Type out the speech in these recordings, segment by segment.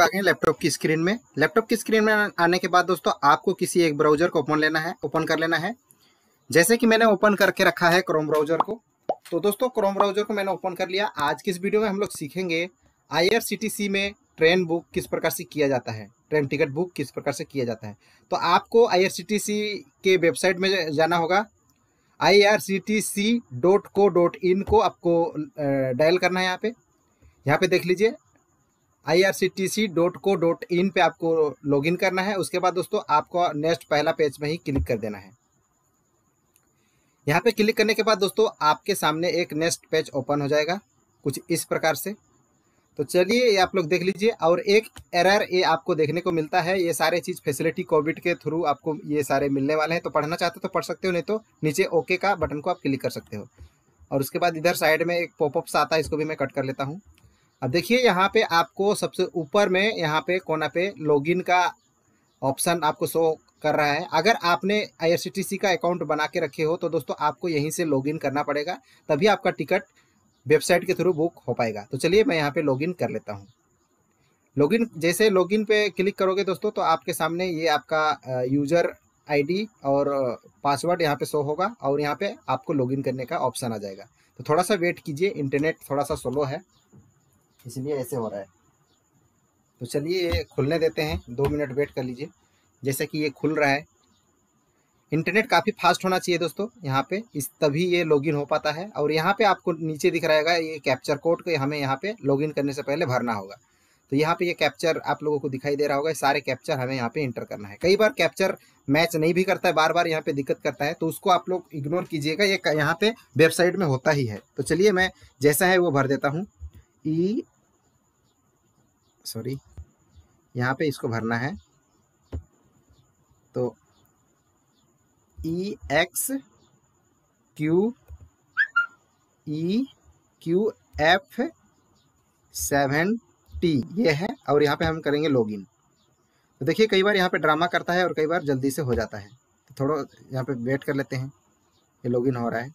आ गए लैपटॉप की स्क्रीन में लैपटॉप की स्क्रीन में आने के बाद दोस्तों आपको किसी एक ब्राउजर को ओपन लेना है ओपन कर लेना है जैसे कि मैंने ओपन करके रखा है क्रोम ब्राउजर को तो दोस्तों क्रोम ब्राउजर को मैंने ओपन कर लिया आज की इस वीडियो में हम लोग सीखेंगे आई में ट्रेन बुक किस प्रकार से किया जाता है ट्रेन टिकट बुक किस प्रकार से किया जाता है तो आपको आई के वेबसाइट में जाना होगा आई को आपको डायल करना है यहाँ पे यहाँ पे देख लीजिए irctc.co.in पे आपको लॉगिन करना है उसके बाद दोस्तों आपको नेक्स्ट पहला पेज में ही क्लिक कर देना है यहाँ पे क्लिक करने के बाद दोस्तों आपके सामने एक नेक्स्ट पेज ओपन हो जाएगा कुछ इस प्रकार से तो चलिए ये आप लोग देख लीजिए और एक एरर ये आपको देखने को मिलता है ये सारे चीज़ फैसिलिटी कोविड के थ्रू आपको ये सारे मिलने वाले हैं तो पढ़ना चाहते हो तो पढ़ सकते हो नहीं तो नीचे ओके का बटन को आप क्लिक कर सकते हो और उसके बाद इधर साइड में एक पॉपअप आता है इसको भी मैं कट कर लेता हूँ अब देखिए यहाँ पे आपको सबसे ऊपर में यहाँ पे कोना पे लॉगिन का ऑप्शन आपको शो कर रहा है अगर आपने आई का अकाउंट बना के रखे हो तो दोस्तों आपको यहीं से लॉगिन करना पड़ेगा तभी आपका टिकट वेबसाइट के थ्रू बुक हो पाएगा तो चलिए मैं यहाँ पे लॉगिन कर लेता हूँ लॉगिन जैसे लॉगिन पे क्लिक करोगे दोस्तों तो आपके सामने ये आपका यूजर आईडी और पासवर्ड यहाँ पे शो होगा और यहाँ पे आपको लॉगिन करने का ऑप्शन आ जाएगा तो थोड़ा सा वेट कीजिए इंटरनेट थोड़ा सा स्लो है इसलिए ऐसे हो रहा है तो चलिए ये खुलने देते हैं दो मिनट वेट कर लीजिए जैसे कि ये खुल रहा है इंटरनेट काफ़ी फास्ट होना चाहिए दोस्तों यहाँ पे इस तभी ये लॉगिन हो पाता है और यहाँ पे आपको नीचे दिख रहेगा ये कैप्चर कोड को हमें यहाँ पे लॉगिन करने से पहले भरना होगा तो यहाँ पे ये कैप्चर आप लोगों को दिखाई दे रहा होगा सारे कैप्चर हमें यहाँ पे इंटर करना है कई बार कैप्चर मैच नहीं भी करता है बार बार यहाँ पे दिक्कत करता है तो उसको आप लोग इग्नोर कीजिएगा ये यह यहाँ पे वेबसाइट में होता ही है तो चलिए मैं जैसा है वो भर देता हूँ ई e सॉरी यहाँ पे इसको भरना है तो E X Q E Q F seven T ये है और यहाँ पे हम करेंगे लॉगिन तो देखिए कई बार यहाँ पे ड्रामा करता है और कई बार जल्दी से हो जाता है तो थोड़ा यहाँ पे वेट कर लेते हैं ये लॉगिन हो रहा है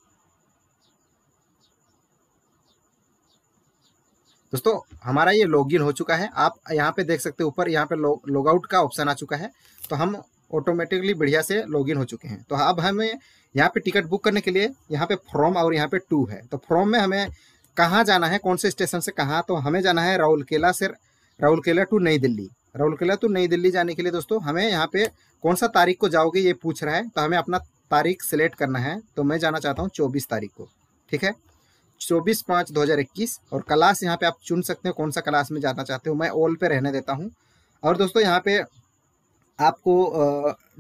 दोस्तों हमारा ये लॉगिन हो चुका है आप यहाँ पे देख सकते हैं ऊपर यहाँ पे लॉग लो, आउट का ऑप्शन आ चुका है तो हम ऑटोमेटिकली बढ़िया से लॉगिन हो चुके हैं तो अब हमें यहाँ पे टिकट बुक करने के लिए यहाँ पे फॉर्म और यहाँ पे टू है तो फॉर्म में हमें कहाँ जाना है कौन से स्टेशन से कहाँ तो हमें जाना है राहुल केला से राहुल केला टू नई दिल्ली राहुल केला टू नई दिल्ली जाने के लिए दोस्तों हमें यहाँ पे कौन सा तारीख को जाओगे ये पूछ रहा है तो हमें अपना तारीख सेलेक्ट करना है तो मैं जाना चाहता हूँ चौबीस तारीख को ठीक है चौबीस पाँच दो हज़ार इक्कीस और क्लास यहाँ पे आप चुन सकते हो कौन सा क्लास में जाना चाहते हो मैं ऑल पे रहने देता हूँ और दोस्तों यहाँ पे आपको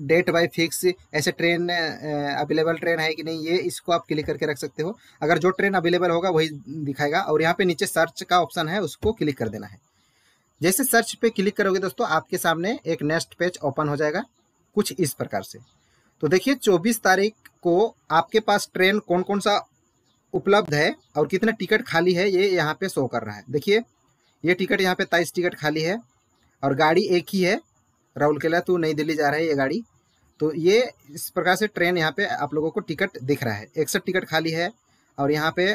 डेट बाई फिक्स ऐसे ट्रेन अवेलेबल ट्रेन है कि नहीं ये इसको आप क्लिक करके रख सकते हो अगर जो ट्रेन अवेलेबल होगा वही दिखाएगा और यहाँ पे नीचे सर्च का ऑप्शन है उसको क्लिक कर देना है जैसे सर्च पे क्लिक करोगे दोस्तों आपके सामने एक नेक्स्ट पेज ओपन हो जाएगा कुछ इस प्रकार से तो देखिए 24 तारीख को आपके पास ट्रेन कौन कौन सा उपलब्ध है और कितना टिकट खाली है ये यहाँ पे शो कर रहा है देखिए ये टिकट यहाँ पे तेईस टिकट खाली है और गाड़ी एक ही है राहुल केला तू नई दिल्ली जा रहा है ये गाड़ी तो ये इस प्रकार से ट्रेन यहाँ पे आप लोगों को टिकट दिख रहा है इकसठ टिकट खाली है और यहाँ पे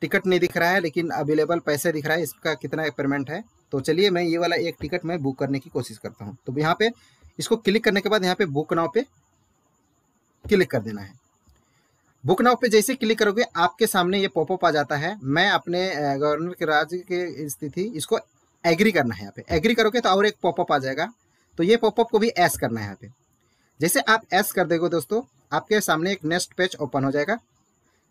टिकट नहीं दिख रहा है लेकिन अवेलेबल पैसे दिख रहा है इसका कितना पेमेंट है तो चलिए मैं ये वाला एक टिकट मैं बुक करने की कोशिश करता हूँ तो यहाँ पे इसको क्लिक करने के बाद यहाँ पे बुक नाव पे क्लिक कर देना है बुक नाउ पे जैसे क्लिक करोगे आपके सामने ये पॉपअप आ जाता है मैं अपने गवर्नमेंट के राज्य के स्थिति इसको एग्री करना है यहाँ पे एग्री करोगे तो और एक पॉपअप आ जाएगा तो ये पॉपअप को भी एस करना है यहाँ पे जैसे आप एस कर देगे दोस्तों आपके सामने एक नेक्स्ट पेज ओपन हो जाएगा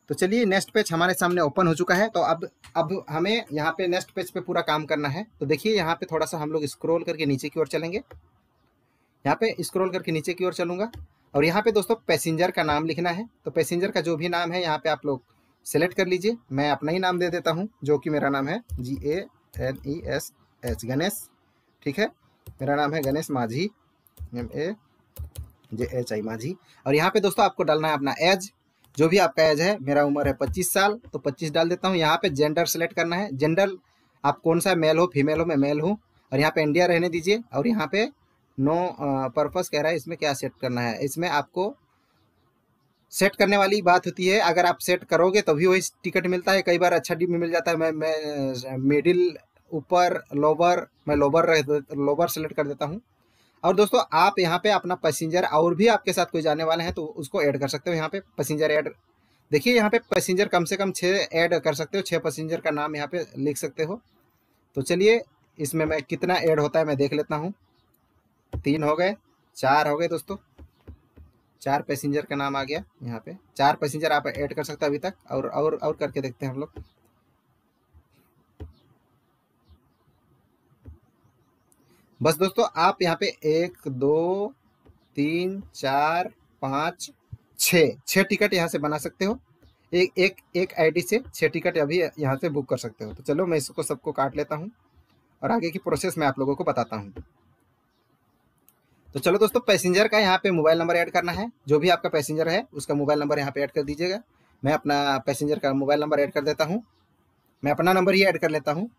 तो चलिए नेक्स्ट पेज हमारे सामने ओपन हो चुका है तो अब अब हमें यहाँ पे नेक्स्ट पेज पे पूरा काम करना है तो देखिए यहाँ पे थोड़ा सा हम लोग स्क्रॉल करके नीचे की ओर चलेंगे यहाँ पे स्क्रॉल करके नीचे की ओर चलूंगा और यहाँ पे दोस्तों पैसेंजर का नाम लिखना है तो पैसेंजर का जो भी नाम है यहाँ पे आप लोग सेलेक्ट कर लीजिए मैं अपना ही नाम दे देता हूँ जो कि मेरा नाम है G A N E S H Ganesh ठीक है मेरा नाम है गणेश माझी M A J H I माझी और यहाँ पे दोस्तों आपको डालना है अपना एज जो भी आपका एज है मेरा उम्र है पच्चीस साल तो पच्चीस डाल देता हूँ यहाँ पे जेंडर सेलेक्ट करना है जेंडर आप कौन सा मेल हो फीमेल हो मैं मेल हूँ और यहाँ पे इंडिया रहने दीजिए और यहाँ पे नो पर्पस कह रहा है इसमें क्या सेट करना है इसमें आपको सेट करने वाली बात होती है अगर आप सेट करोगे तभी तो वही टिकट मिलता है कई बार अच्छा डिप मिल जाता है मैं मैं मिडिल ऊपर लोवर मैं लोवर लोवर सेलेक्ट कर देता हूँ और दोस्तों आप यहाँ पे अपना पैसेंजर और भी आपके साथ कोई जाने वाले हैं तो उसको ऐड कर सकते हो यहाँ पे पैसेंजर ऐड देखिए यहाँ पे पैसेंजर कम से कम छः ऐड कर सकते हो छः पैसेंजर का नाम यहाँ पे लिख सकते हो तो चलिए इसमें मैं कितना ऐड होता है मैं देख लेता हूँ तीन हो गए चार हो गए दोस्तों चार पैसेंजर का नाम आ गया यहाँ पे चार पैसेंजर आप ऐड कर सकते हैं अभी तक और और और करके देखते हैं हम लोग बस दोस्तों आप यहाँ पे एक दो तीन चार पाँच छ छ टिकट यहाँ से बना सकते हो एक एक एक आईडी से छः टिकट अभी यहाँ से बुक कर सकते हो तो चलो मैं इसको सबको काट लेता हूँ और आगे की प्रोसेस मैं आप लोगों को बताता हूँ तो चलो दोस्तों पैसेंजर का यहाँ पे मोबाइल नंबर ऐड करना है जो भी आपका पैसेंजर है उसका मोबाइल नंबर यहाँ पे ऐड कर दीजिएगा मैं अपना पैसेंजर का मोबाइल नंबर ऐड कर देता हूँ मैं अपना नंबर ही ऐड कर लेता हूँ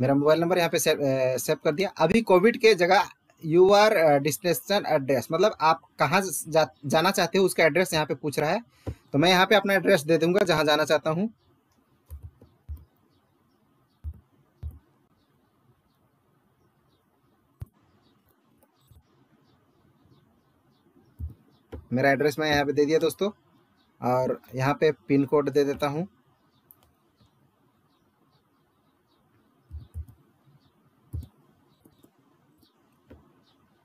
मेरा मोबाइल नंबर यहाँ पे सेव, कर दिया अभी कोविड के जगह यू आर डिस्टिनेशन एड्रेस मतलब आप कहाँ जा, जाना चाहते हो उसका एड्रेस यहाँ पे पूछ रहा है तो मैं यहाँ पे अपना एड्रेस दे दूंगा जहाँ जाना चाहता हूँ मेरा एड्रेस मैं यहाँ पे दे दिया दोस्तों और यहाँ पे पिन कोड दे देता हूँ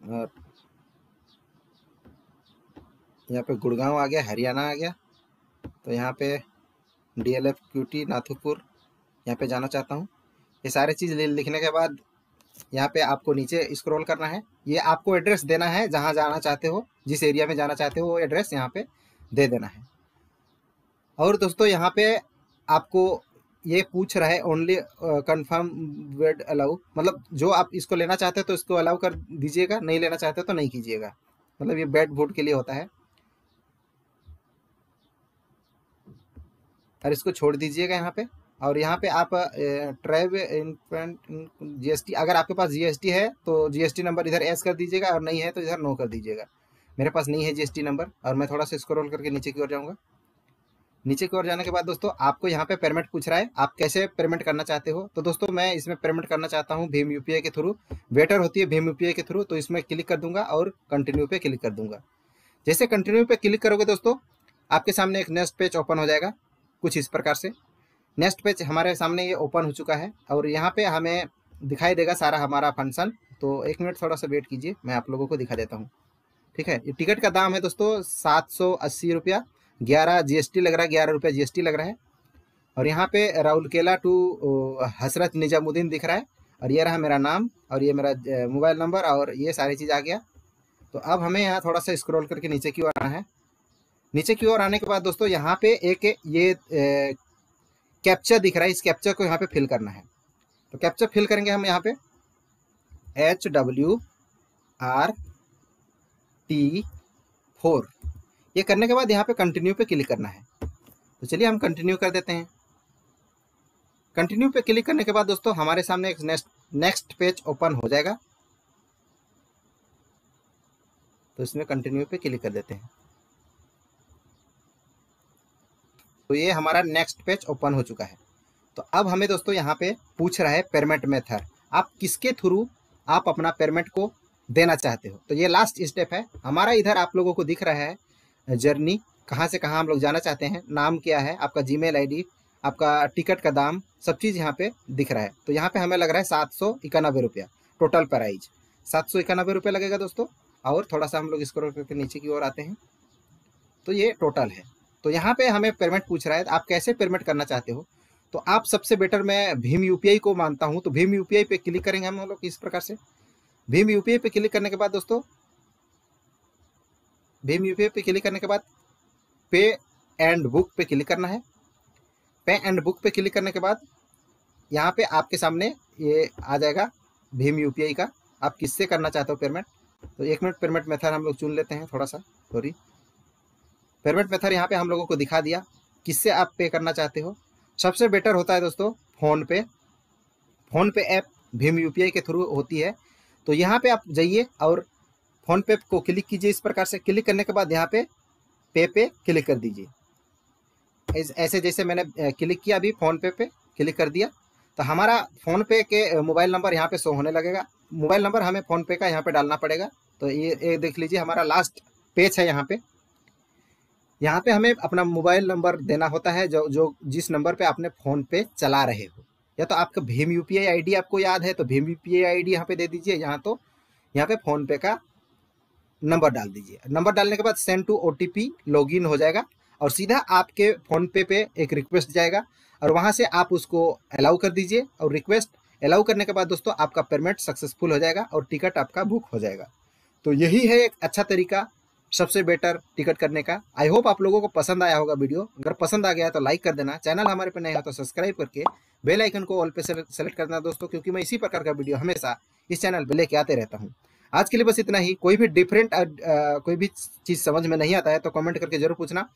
और यहाँ पे गुड़गांव आ गया हरियाणा आ गया तो यहाँ पे D L F Q T Nathupur यहाँ पे जाना चाहता हूँ ये सारी चीज़ लिखने के बाद यहाँ पे आपको नीचे स्क्रॉल करना है ये आपको एड्रेस देना है जहाँ जाना चाहते हो जिस एरिया में जाना चाहते हो वो एड्रेस यहाँ पे दे देना है और दोस्तों यहाँ पे आपको ये पूछ रहा है ओनली कंफर्म वेड अलाउ मतलब जो आप इसको लेना चाहते हो तो इसको अलाउ कर दीजिएगा नहीं लेना चाहते तो नहीं कीजिएगा मतलब ये बेड वोट के लिए होता है और इसको छोड़ दीजिएगा यहाँ पे और यहाँ पे आप ट्रैव इन्फ्रेंट जीएसटी अगर आपके पास जीएसटी है तो जीएसटी नंबर इधर एस कर दीजिएगा और नहीं है तो इधर नो कर दीजिएगा मेरे पास नहीं है जीएसटी नंबर और मैं थोड़ा सा स्क्रॉल करके नीचे की ओर जाऊँगा नीचे की ओर जाने के बाद दोस्तों आपको यहाँ पे पेमेंट पूछ रहा है आप कैसे पेमेंट करना चाहते हो तो दोस्तों मैं इसमें पेमेंट करना चाहता हूँ भीम यू के थ्रू बेटर होती है भीम यू के थ्रू तो इसमें क्लिक कर दूंगा और कंटिन्यू पे क्लिक कर दूंगा जैसे कंटिन्यू पे क्लिक करोगे दोस्तों आपके सामने एक नेक्स्ट पेज ओपन हो जाएगा कुछ इस प्रकार से नेक्स्ट पेज हमारे सामने ये ओपन हो चुका है और यहाँ पे हमें दिखाई देगा सारा हमारा फंक्शन तो एक मिनट थोड़ा सा वेट कीजिए मैं आप लोगों को दिखा देता हूँ ठीक है ये टिकट का दाम है दोस्तों सात सौ अस्सी रुपया ग्यारह टी लग रहा है ग्यारह रुपया टी लग रहा है और यहाँ पे केला टू हसरत निजामुद्दीन दिख रहा है और ये रहा मेरा नाम और ये मेरा मोबाइल नंबर और ये सारी चीज़ आ गया तो अब हमें यहाँ थोड़ा सा स्क्रॉल करके नीचे की ओर आना है नीचे की ओर आने के बाद दोस्तों यहाँ पे एक ये कैप्चर दिख रहा है इस कैप्चर को यहाँ पे फिल करना है तो कैप्चर फिल करेंगे हम यहाँ पे H W R T four ये करने के बाद यहाँ पे कंटिन्यू पे क्लिक करना है तो चलिए हम कंटिन्यू कर देते हैं कंटिन्यू पे क्लिक करने के बाद दोस्तों हमारे सामने एक नेक्स्ट नेक्स्ट पेज ओपन हो जाएगा तो इसमें कंटिन्यू पे क्लिक कर देते हैं तो ये हमारा नेक्स्ट पेज ओपन हो चुका है तो अब हमें दोस्तों यहाँ पे पूछ रहा है पेमेंट मेथड आप किसके थ्रू आप अपना पेमेंट को देना चाहते हो तो ये लास्ट स्टेप है हमारा इधर आप लोगों को दिख रहा है जर्नी कहाँ से कहाँ हम लोग जाना चाहते हैं नाम क्या है आपका जी मेल आपका टिकट का दाम सब चीज़ यहाँ पे दिख रहा है तो यहाँ पे हमें लग रहा है सात सौ इक्यानबे रुपया टोटल प्राइज सात सौ इक्यानबे रुपया लगेगा दोस्तों और थोड़ा सा हम लोग स्क्रोल करके नीचे की ओर आते हैं तो ये टोटल है तो यहाँ पे हमें पेमेंट पूछ रहा है आप कैसे पेमेंट करना चाहते हो तो आप सबसे बेटर मैं भीम यूपीआई को मानता हूँ तो भीम यूपीआई पे क्लिक करेंगे हम लोग इस प्रकार से भीम यूपीआई पे क्लिक करने के बाद दोस्तों भीम यूपीआई पे क्लिक करने के बाद पे एंड बुक पे क्लिक करना है पे एंड बुक पे क्लिक करने के बाद यहाँ पे आपके सामने ये आ जाएगा भीम यूपीआई का आप किससे करना चाहते हो पेमेंट तो एक मिनट पेमेंट मेथड हम लोग चुन लेते हैं थोड़ा सा सॉरी पेमेंट मेथड यहाँ पे हम लोगों को दिखा दिया किससे आप पे करना चाहते हो सबसे बेटर होता है दोस्तों phone PhonePe PhonePe app भीम यूपीआई के थ्रू होती है तो यहाँ पे आप जाइए और फ़ोन पे को क्लिक कीजिए इस प्रकार से क्लिक करने के बाद यहाँ पे पे पे क्लिक कर दीजिए ऐसे जैसे मैंने क्लिक किया अभी फ़ोन पे पे क्लिक कर दिया तो हमारा फ़ोन पे के मोबाइल नंबर यहाँ पे शो होने लगेगा मोबाइल नंबर हमें फ़ोन पे का यहाँ पे डालना पड़ेगा तो ये, ये देख लीजिए हमारा लास्ट पेज है यहाँ पे यहाँ पे हमें अपना मोबाइल नंबर देना होता है जो जो जिस नंबर पे आपने फ़ोन पे चला रहे हो या तो आपका भीम यू पी आपको याद है तो भीम यू पी आई यहाँ पे दे दीजिए यहाँ तो यहाँ पे फ़ोन पे का नंबर डाल दीजिए नंबर डालने के बाद सेंड टू ओ टी हो जाएगा और सीधा आपके फ़ोन पे पे एक रिक्वेस्ट जाएगा और वहाँ से आप उसको अलाउ कर दीजिए और रिक्वेस्ट अलाउ करने के बाद दोस्तों आपका पेमेंट सक्सेसफुल हो जाएगा और टिकट आपका बुक हो जाएगा तो यही है एक अच्छा तरीका सबसे बेटर टिकट करने का आई होप आप लोगों को पसंद आया होगा वीडियो अगर पसंद आ गया तो लाइक कर देना चैनल हमारे पे नया है तो सब्सक्राइब करके बेल आइकन को ऑल पे सेलेक्ट कर देना दोस्तों क्योंकि मैं इसी प्रकार का वीडियो हमेशा इस चैनल पर लेके आते रहता हूँ आज के लिए बस इतना ही कोई भी डिफरेंट कोई भी चीज़ समझ में नहीं आता है तो कॉमेंट करके जरूर पूछना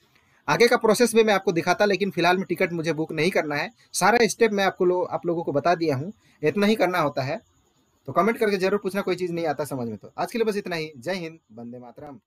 आगे का प्रोसेस भी मैं आपको दिखाता लेकिन फिलहाल में टिकट मुझे बुक नहीं करना है सारा स्टेप मैं आपको लो, आप लोगों को बता दिया हूँ इतना ही करना होता है तो कमेंट करके जरूर पूछना कोई चीज़ नहीं आता समझ में तो आज के लिए बस इतना ही जय हिंद बंदे मातरम